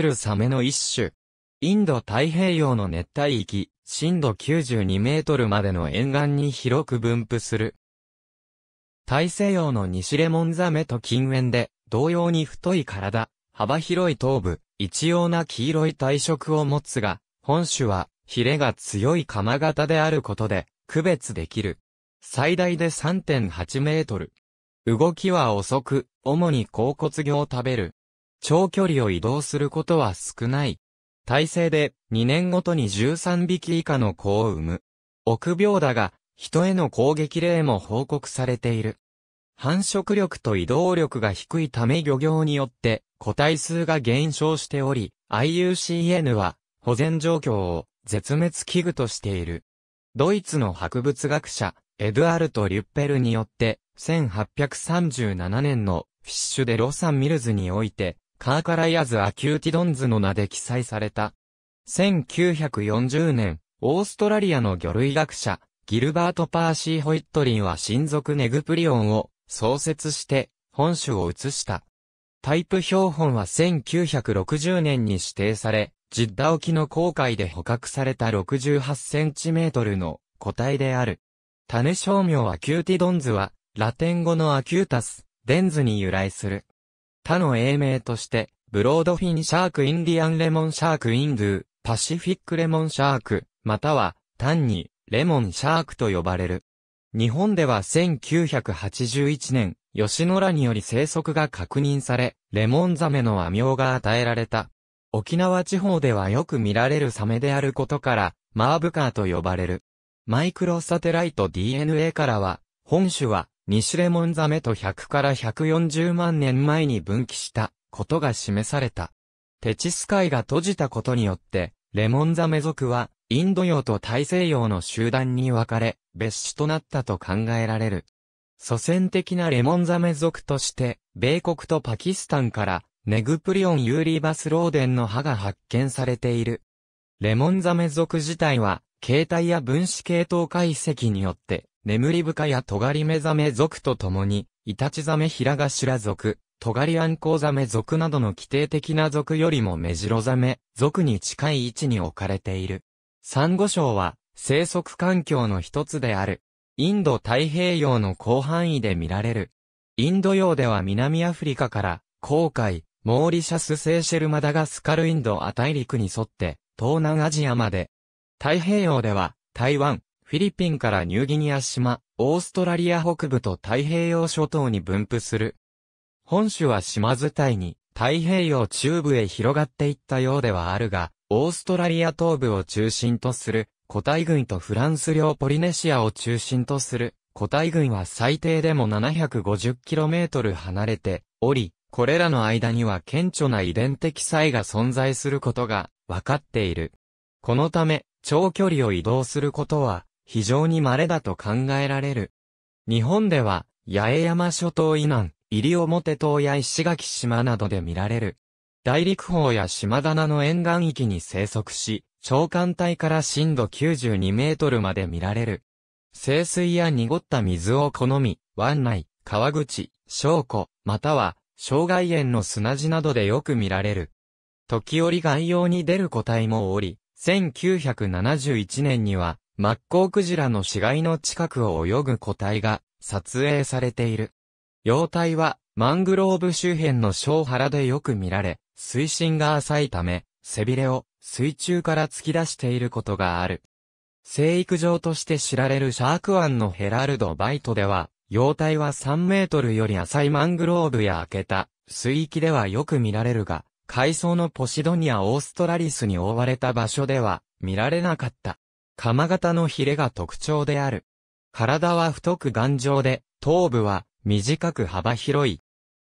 映サメの一種。インド太平洋の熱帯域、深度92メートルまでの沿岸に広く分布する。大西洋の西レモンザメと近縁で、同様に太い体、幅広い頭部、一様な黄色い体色を持つが、本種は、ヒレが強い釜型であることで、区別できる。最大で3.8メートル。動きは遅く、主に甲骨魚を食べる。長距離を移動することは少ない。体制で2年ごとに13匹以下の子を産む。臆病だが、人への攻撃例も報告されている。繁殖力と移動力が低いため漁業によって個体数が減少しており、IUCN は保全状況を絶滅危惧としている。ドイツの博物学者、エドアルト・リュッペルによって、1837年のフィッシュ・デ・ロサン・ミルズにおいて、カーカライアズ・アキューティドンズの名で記載された。1940年、オーストラリアの魚類学者、ギルバート・パーシー・ホイットリンは親族ネグプリオンを創設して本種を移した。タイプ標本は1960年に指定され、ジッダ沖の航海で捕獲された6 8トルの個体である。種商名アキューティドンズは、ラテン語のアキュータス、デンズに由来する。他の英名として、ブロードフィンシャークインディアンレモンシャークインドゥ、パシフィックレモンシャーク、または、単に、レモンシャークと呼ばれる。日本では1981年、吉野らにより生息が確認され、レモンザメの和名が与えられた。沖縄地方ではよく見られるサメであることから、マーブカーと呼ばれる。マイクロサテライト DNA からは、本種は、西レモンザメと100から140万年前に分岐したことが示された。テチス海が閉じたことによって、レモンザメ族はインド洋と大西洋の集団に分かれ、別種となったと考えられる。祖先的なレモンザメ族として、米国とパキスタンからネグプリオン・ユーリーバス・ローデンの歯が発見されている。レモンザメ族自体は、形態や分子系統解析によって眠り深や尖り目覚め族と共に、イタチザメヒラガュラ族、尖りアンコウザメ族などの規定的な族よりもメジロザメ族に近い位置に置かれている。サンゴ礁は生息環境の一つである。インド太平洋の広範囲で見られる。インド洋では南アフリカから、航海、モーリシャス・セーシェル・マダガスカル・インド・ア大陸に沿って、東南アジアまで。太平洋では、台湾、フィリピンからニューギニア島、オーストラリア北部と太平洋諸島に分布する。本種は島伝いに太平洋中部へ広がっていったようではあるが、オーストラリア東部を中心とする個体群とフランス領ポリネシアを中心とする個体群は最低でも 750km 離れており、これらの間には顕著な遺伝的差異が存在することが分かっている。このため、長距離を移動することは非常に稀だと考えられる。日本では、八重山諸島以南、西表島や石垣島などで見られる。大陸方や島棚の沿岸域に生息し、長艦帯から深度92メートルまで見られる。清水や濁った水を好み、湾内、川口、小湖、または、障害園の砂地などでよく見られる。時折外洋に出る個体もおり、1971年には、マッコウクジラの死骸の近くを泳ぐ個体が撮影されている。幼体はマングローブ周辺の小腹でよく見られ、水深が浅いため、背びれを水中から突き出していることがある。生育場として知られるシャーク湾のヘラルドバイトでは、幼体は3メートルより浅いマングローブや開けた水域ではよく見られるが、海藻のポシドニア・オーストラリスに覆われた場所では見られなかった。鎌型のヒレが特徴である。体は太く頑丈で、頭部は短く幅広い。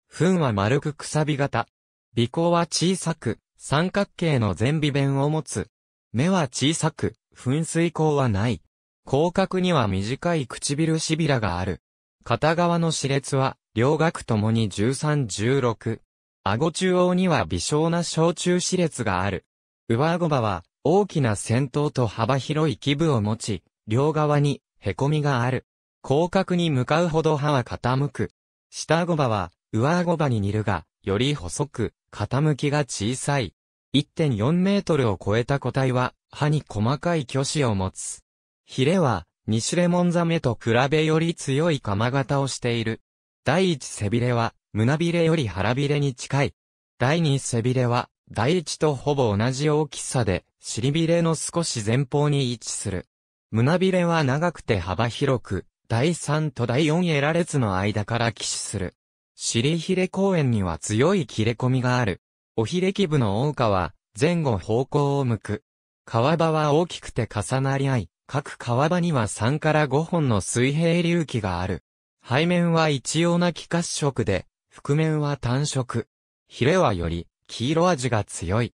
糞は丸くくさび型。鼻孔は小さく、三角形の前尾弁を持つ。目は小さく、噴水口はない。広角には短い唇しびらがある。片側の歯列は、両顎ともに13、16。顎中央には微小な小中歯列がある。上顎歯は、大きな先頭と幅広い基部を持ち、両側に凹みがある。広角に向かうほど歯は傾く。下顎歯は上顎歯に似るが、より細く、傾きが小さい。1.4メートルを超えた個体は、歯に細かい虚歯を持つ。ヒレは、ニシレモンザメと比べより強い釜型をしている。第一背びれは、胸びれより腹びれに近い。第二背びれは、第一とほぼ同じ大きさで、尻びれの少し前方に位置する。胸びれは長くて幅広く、第三と第四エラ列の間から起死する。尻ひれ公園には強い切れ込みがある。おひれ基部の大川は前後方向を向く。川場は大きくて重なり合い、各川場には3から5本の水平隆起がある。背面は一様な気褐色で、覆面は単色。ヒレはより黄色味が強い。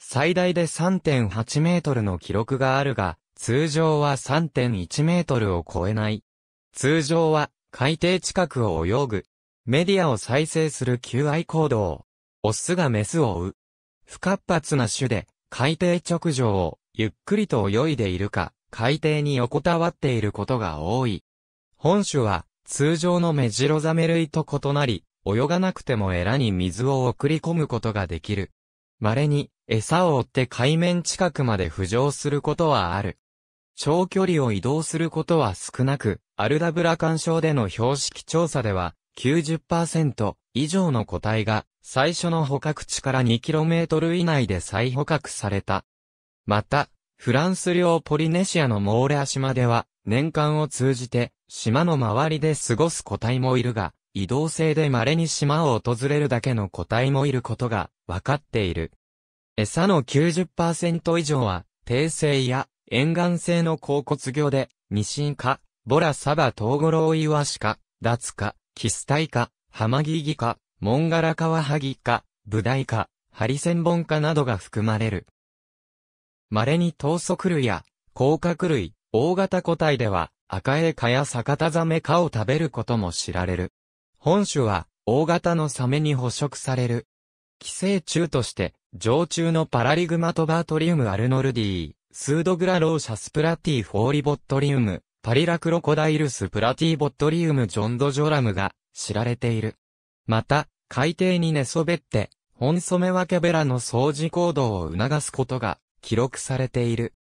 最大で3.8メートルの記録があるが、通常は3.1メートルを超えない。通常は海底近くを泳ぐ。メディアを再生する求愛行動。オスがメスを追う。不活発な種で、海底直上をゆっくりと泳いでいるか、海底に横たわっていることが多い。本種は通常のメジロザメ類と異なり、泳がなくてもエラに水を送り込むことができる。稀に、餌を追って海面近くまで浮上することはある。長距離を移動することは少なく、アルダブラ干渉での標識調査では、90%以上の個体が、最初の捕獲地から 2km 以内で再捕獲された。また、フランス領ポリネシアのモーレア島では、年間を通じて、島の周りで過ごす個体もいるが、移動性で稀に島を訪れるだけの個体もいることが分かっている。餌の90%以上は、低生や沿岸性の甲骨魚で、ニシンか、ボラサバトウゴロウイワシか、ダツか、キスタイか、ハマギギか、モンガラカワハギか、ブダイか、ハリセンボンかなどが含まれる。稀にソ足類や、甲殻類、大型個体では、赤エカやサカタザメカを食べることも知られる。本種は、大型のサメに捕食される。寄生虫として、常虫のパラリグマトバートリウムアルノルディ、スードグラローシャスプラティフォーリボットリウム、パリラクロコダイルスプラティボットリウムジョンドジョラムが知られている。また、海底に寝そべって、ホンソメワケベラの掃除行動を促すことが記録されている。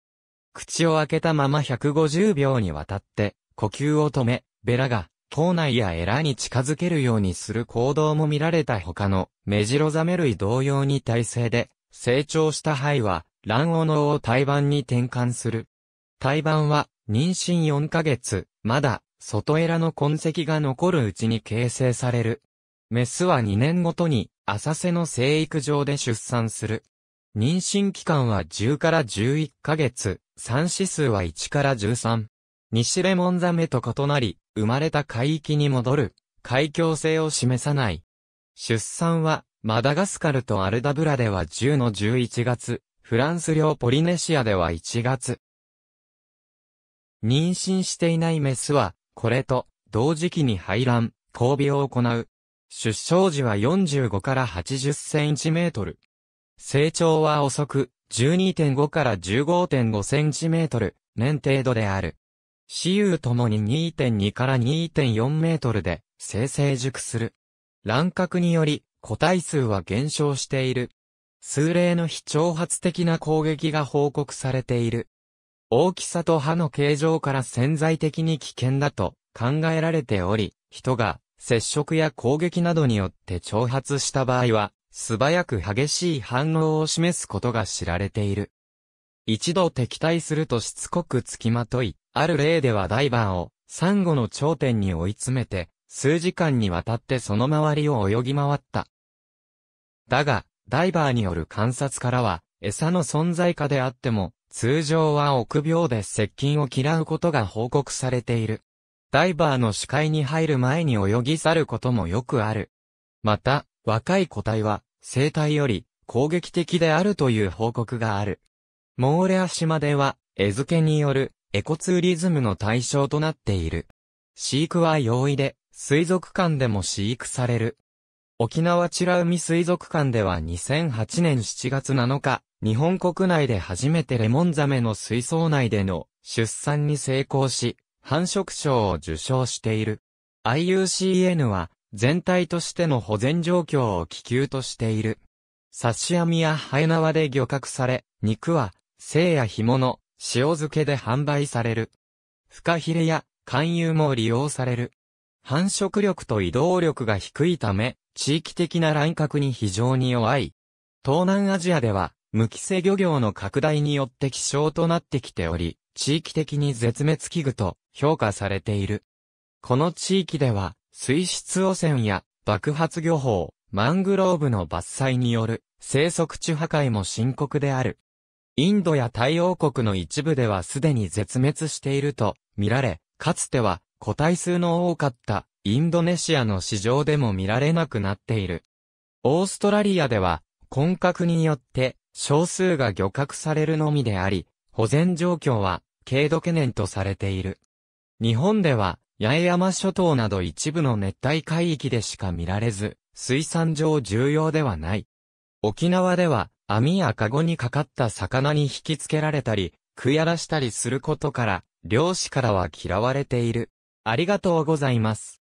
口を開けたまま150秒にわたって呼吸を止め、ベラが島内やエラに近づけるようにする行動も見られた他のメジロザメ類同様に体制で、成長した肺は卵黄のを胎盤に転換する。胎盤は妊娠4ヶ月、まだ外エラの痕跡が残るうちに形成される。メスは2年ごとに浅瀬の生育場で出産する。妊娠期間は10から11ヶ月、産指数は1から13。西レモンザメと異なり、生まれた海域に戻る、海峡性を示さない。出産は、マダガスカルとアルダブラでは10の11月、フランス領ポリネシアでは1月。妊娠していないメスは、これと、同時期に排卵、交尾を行う。出生時は45から80センチメートル。成長は遅く、12.5から15.5センチメートル、年程度である。雌雄ともに2.2から2.4メートルで生成熟する。乱獲により個体数は減少している。数例の非挑発的な攻撃が報告されている。大きさと歯の形状から潜在的に危険だと考えられており、人が接触や攻撃などによって挑発した場合は、素早く激しい反応を示すことが知られている。一度敵対するとしつこくつきまとい、ある例ではダイバーを、サンゴの頂点に追い詰めて、数時間にわたってその周りを泳ぎ回った。だが、ダイバーによる観察からは、餌の存在下であっても、通常は臆病で接近を嫌うことが報告されている。ダイバーの視界に入る前に泳ぎ去ることもよくある。また、若い個体は、生体より攻撃的であるという報告がある。モーレア島では、餌付けによるエコツーリズムの対象となっている。飼育は容易で、水族館でも飼育される。沖縄美ら海水族館では2008年7月7日、日本国内で初めてレモンザメの水槽内での出産に成功し、繁殖賞を受賞している。IUCN は、全体としての保全状況を気球としている。刺し網やハエ縄で漁獲され、肉は、生や干物、塩漬けで販売される。フカヒレや勧誘も利用される。繁殖力と移動力が低いため、地域的な乱獲に非常に弱い。東南アジアでは、無期制漁業の拡大によって希少となってきており、地域的に絶滅危惧と評価されている。この地域では、水質汚染や爆発漁法、マングローブの伐採による生息地破壊も深刻である。インドや太陽国の一部ではすでに絶滅していると見られ、かつては個体数の多かったインドネシアの市場でも見られなくなっている。オーストラリアでは、混獲によって少数が漁獲されるのみであり、保全状況は軽度懸念とされている。日本では、八重山諸島など一部の熱帯海域でしか見られず、水産上重要ではない。沖縄では、網やカゴにかかった魚に引きつけられたり、食い荒らしたりすることから、漁師からは嫌われている。ありがとうございます。